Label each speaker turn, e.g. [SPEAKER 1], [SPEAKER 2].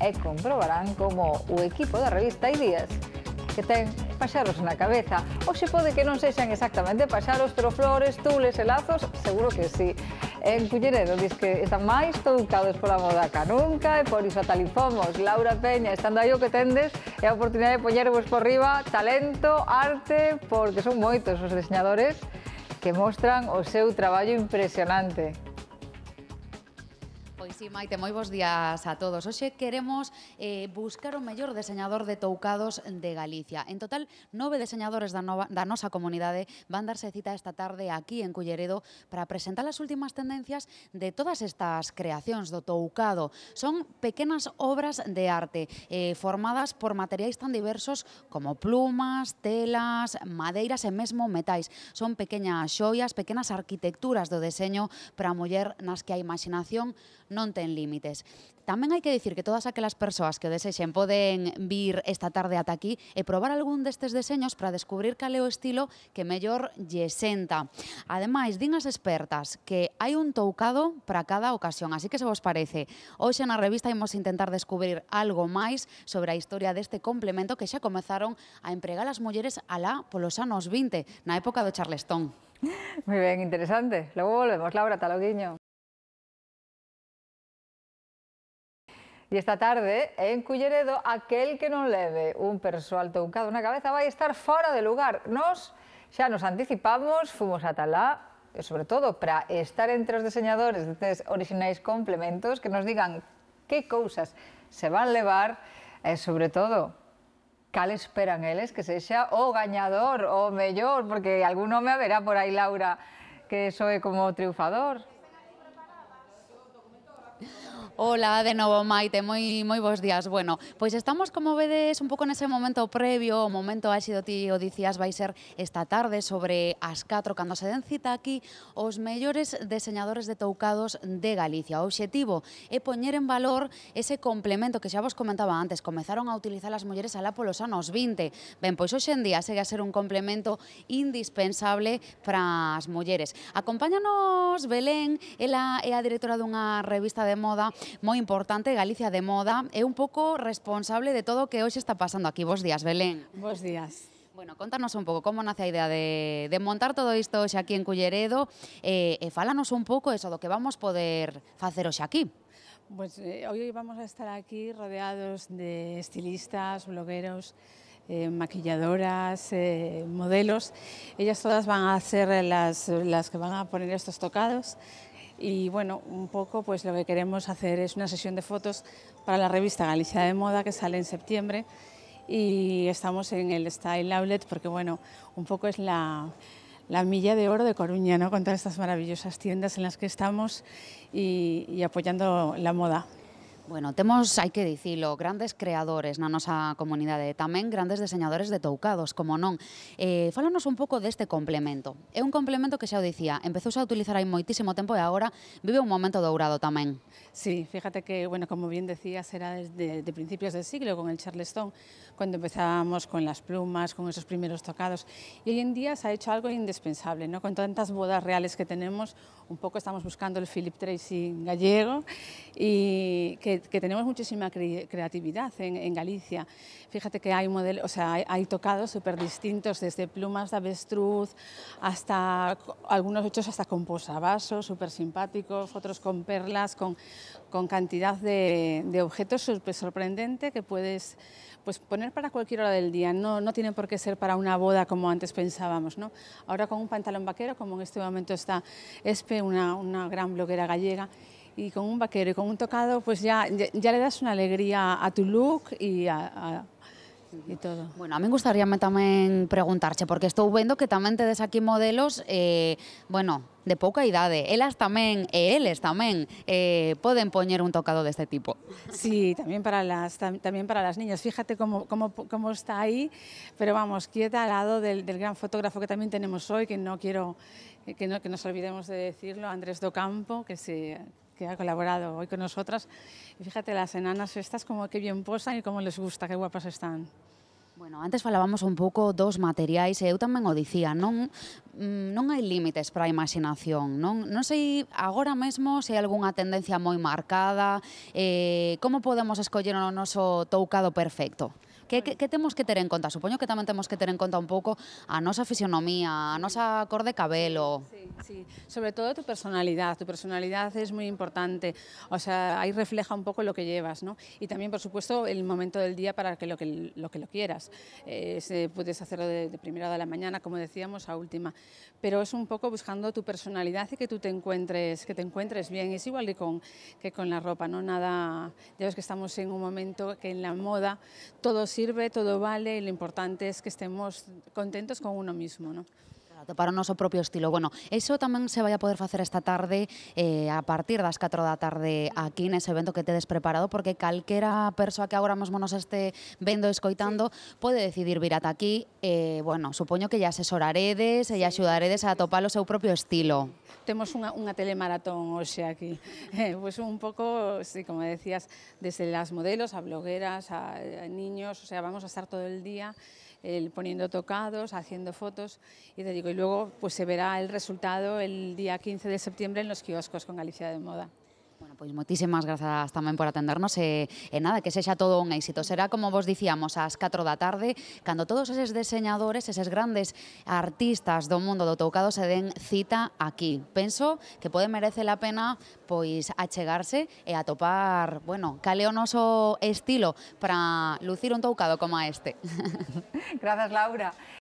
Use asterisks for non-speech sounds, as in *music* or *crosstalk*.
[SPEAKER 1] e comprobarán como o equipo da revista hai días que ten paxaros na cabeza. Oxe pode que non sexan exactamente paxaros, pero flores, tules e lazos, seguro que sí. En Culleredo diz que están máis toucados pola moda ca nunca e por iso a Talifomos, Laura Peña, estando aí o que tendes é a oportunidade de poñervos por riba talento, arte, porque son moitos os diseñadores que mostran o seu traballo impresionante
[SPEAKER 2] sí, Maite, moi bons días a todos. Oxe queremos eh, buscar o mellor deseñador de toucados de Galicia. En total, nove deseñadores da, nova, da nosa comunidade van darse cita esta tarde aquí en Culleredo para presentar as últimas tendencias de todas estas creacións do toucado. Son pequenas obras de arte eh, formadas por materiais tan diversos como plumas, telas, madeiras e mesmo metais. Son pequeñas xoias, pequenas arquitecturas do deseño para a muller nas que a imaginación non non ten límites. Tamén hai que dicir que todas aquelas persoas que o desexen poden vir esta tarde ata aquí e probar algún destes deseños para descubrir cal é o estilo que mellor lle senta. Ademais, din as expertas que hai un toucado para cada ocasión, así que se vos parece, hoxe na revista imos intentar descubrir algo máis sobre a historia deste complemento que xa comezaron a empregar as mulleres alá polos anos 20, na época do Charleston. Moi ben, interesante. Logo volvemos, Laura, taloguiño.
[SPEAKER 1] E esta tarde, en Culleredo, aquel que non leve un persoal toucado na cabeza vai estar fora de lugar. Nos xa nos anticipamos, fomos a lá, eh, sobre todo para estar entre os diseñadores destes orixinais complementos que nos digan que cousas se van levar e, eh, sobre todo, cal esperan eles que sexa o gañador, o mellor, porque algún nome haberá por aí, Laura, que soe como triunfador.
[SPEAKER 2] Ola de novo Maite, moi moi bons días. Bueno, pois estamos como vedes un pouco nese momento previo, o momento áxido ti o dicías vai ser esta tarde sobre as 4 cando se den cita aquí os mellores deseñadores de toucados de Galicia. O obxectivo é poñer en valor ese complemento que xa vos comentaba antes, comezaron a utilizar as mulleres alá polos anos 20. Ben, pois hoxe en día segue a ser un complemento indispensable para as mulleres. Acompáñanos Belén, ela é a directora dunha revista de moda moi importante, Galicia de Moda, é un pouco responsable de todo o que hoxe está pasando aquí. Bos días, Belén. Bos días. Bueno, contanos un pouco como nace a idea de, de montar todo isto hoxe aquí en Culleredo e, eh, e fálanos un pouco eso do que vamos poder facer hoxe aquí.
[SPEAKER 3] Pues eh, hoy vamos a estar aquí rodeados de estilistas, blogueros, eh, maquilladoras, eh, modelos. Ellas todas van a ser las, las, que van a poner estos tocados, y bueno, un poco pues lo que queremos hacer es una sesión de fotos para la revista Galicia de Moda que sale en septiembre y estamos en el Style Outlet porque bueno, un poco es la, milla de oro de Coruña, ¿no? con todas estas maravillosas tiendas en las que estamos y
[SPEAKER 2] apoyando la moda. Bueno, tenemos, hay que decirlo, grandes creadores na nosa comunidade, tamén grandes diseñadores de toucados, como non. Eh, fálanos un de este complemento. Es un complemento que se o empezó a utilizar hai muchísimo tiempo y e ahora vive un momento dourado también.
[SPEAKER 3] Sí, fíjate que, bueno, como bien decías, era desde de principios del siglo con el Charleston, cuando empezábamos con las plumas, con esos primeros tocados. Y hoy en día se ha hecho algo indispensable, ¿no? Con tantas bodas reales que tenemos, un poco estamos buscando el Philip Tracy gallego y que, tenemos muchísima creatividad en, Galicia. Fíjate que hay, modelos, o sea, hay, tocados súper distintos, desde plumas de avestruz hasta algunos hechos hasta con posavasos súper simpáticos, otros con perlas, con, cantidad de, objetos súper sorprendente que puedes pues, poner para cualquier hora del día. No, no tiene por qué ser para una boda como antes pensábamos. ¿no? Ahora con un pantalón vaquero, como en este momento está Espe una, gran bloguera gallega, y con un vaquero y con un tocado, pues ya, ya, le das una alegría a tu look y a,
[SPEAKER 2] y todo. Bueno, a mí me gustaría también preguntarte porque estoy viendo que también te des aquí modelos, eh, bueno, de poca idade. Elas también... e eles tamén eh, eh, eh poden un tocado de este tipo.
[SPEAKER 3] Sí, también para las, para las niñas. Fíjate cómo, está ahí, pero vamos, quieta al lado del, gran fotógrafo que también tenemos hoy, que no quiero eh, que no, que nos olvidemos de decirlo, Andrés Docampo, que se ha colaborado hoy con nosotras. Y fíjate, las enanas estas, como que bien posan ...y como les gusta, qué guapas
[SPEAKER 2] están. Bueno, antes falábamos un poco... dos materiais e eu tamén o dicía, no Mm, no hay límites para a imaginación, No sé sei agora mesmo hay alguna tendencia muy marcada, eh, ¿Cómo podemos escoger o noso toucado perfecto? ¿Qué tenemos que tener en cuenta? Supongo que también tenemos que tener en cuenta un poco a nuestra fisionomía, a nuestra cor de cabelo.
[SPEAKER 3] Sí, Sobre todo tu personalidad. Tu personalidad es muy importante. O sea, ahí refleja un poco lo que llevas, Y también, por supuesto, el momento del día para que lo que lo, que lo quieras. Eh, puedes hacerlo de, primera primera de la mañana, como decíamos, a última pero es un poco buscando tu personalidad y que tú te encuentres, que te encuentres bien. Es igual que con, la ropa, ¿no? Nada, ya ves que estamos en un momento que en la moda todo sirve, todo vale y lo importante es que estemos contentos con uno mismo, ¿no?
[SPEAKER 2] Exacto, para o noso propio estilo. Bueno, eso tamén se vai a poder facer esta tarde eh, a partir das 4 da tarde aquí nese evento que tedes preparado, porque calquera persoa que agora mesmo nos este vendo e escoitando sí. pode decidir vir ata aquí. Eh, bueno, supoño que lle asesoraredes e lle axudaredes a topar o seu propio estilo.
[SPEAKER 3] Temos unha, unha telemaratón hoxe aquí. *laughs* Eh, pois pues un pouco, sí, como decías, desde las modelos a blogueras, a, a niños, o sea, vamos a estar todo el día... el poniendo tocados, haciendo fotos y te digo, y luego pues se verá el resultado el día 15 de septiembre en los kioscos con Galicia de Moda.
[SPEAKER 2] Pois moitísimas grazas tamén por atendernos e, e nada, que sexa todo un éxito. Será como vos dicíamos ás 4 da tarde, cando todos eses deseñadores, eses grandes artistas do mundo do toucado se den cita aquí. Penso que pode merece a pena pois achegarse e atopar, bueno, cale o noso estilo para lucir un toucado como este. *laughs*
[SPEAKER 1] Grazas, Laura.